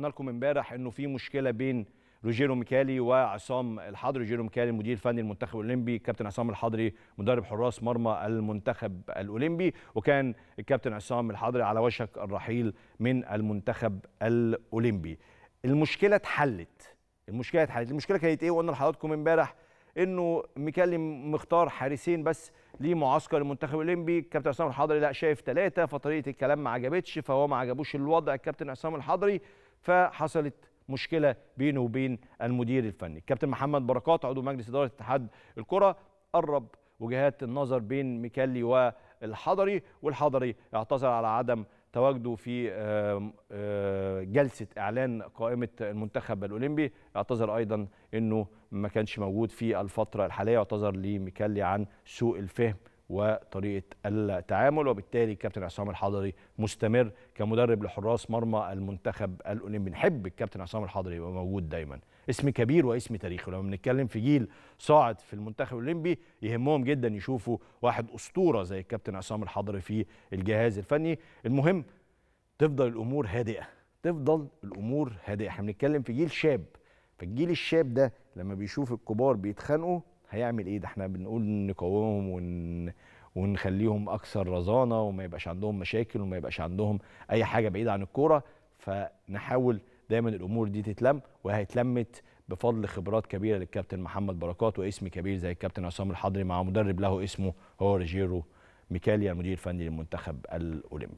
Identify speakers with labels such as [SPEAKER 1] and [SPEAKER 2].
[SPEAKER 1] قلنا لكم امبارح انه في مشكله بين روجيرو ميكالي وعصام الحضري روجيرو ميكالي المدير الفني المنتخب الاولمبي كابتن عصام الحضري مدرب حراس مرمى المنتخب الاولمبي وكان الكابتن عصام الحضري على وشك الرحيل من المنتخب الاولمبي المشكله اتحلت المشكله اتحلت المشكله كانت ايه وقلنا لحضراتكم امبارح انه ميكالي مختار حارسين بس ليه معسكر المنتخب الاولمبي الكابتن عصام الحضري لا شايف ثلاثه فطريقه الكلام ما عجبتش فهو ما عجبوش الوضع الكابتن عصام الحضري فحصلت مشكله بينه وبين المدير الفني الكابتن محمد بركات عضو مجلس اداره اتحاد الكره قرب وجهات النظر بين ميكالي والحضري والحضري اعتذر على عدم تواجده في آه، جلسه اعلان قائمه المنتخب الاولمبي اعتذر ايضا انه ما كانش موجود في الفتره الحاليه اعتذر لميكالي عن سوء الفهم وطريقه التعامل وبالتالي كابتن عصام الحضري مستمر كمدرب لحراس مرمى المنتخب الاولمبي بنحب الكابتن عصام الحضري يبقى موجود دايما اسم كبير واسم تاريخي ولما بنتكلم في جيل صاعد في المنتخب الاولمبي يهمهم جدا يشوفوا واحد اسطوره زي الكابتن عصام الحضري في الجهاز الفني المهم تفضل الامور هادئه تفضل الامور هادئه احنا بنتكلم في جيل شاب فالجيل الشاب ده لما بيشوف الكبار بيتخانقوا هيعمل ايه ده احنا بنقول نقومهم ون... ونخليهم اكثر رزانه وما يبقاش عندهم مشاكل وما يبقاش عندهم اي حاجه بعيده عن الكوره فنحاول دايما الامور دي تتلم وهيتلمت بفضل خبرات كبيره للكابتن محمد بركات واسم كبير زي الكابتن عصام الحضري مع مدرب له اسمه هو ريجيرو ميكاليا المدير الفني للمنتخب الاولمبي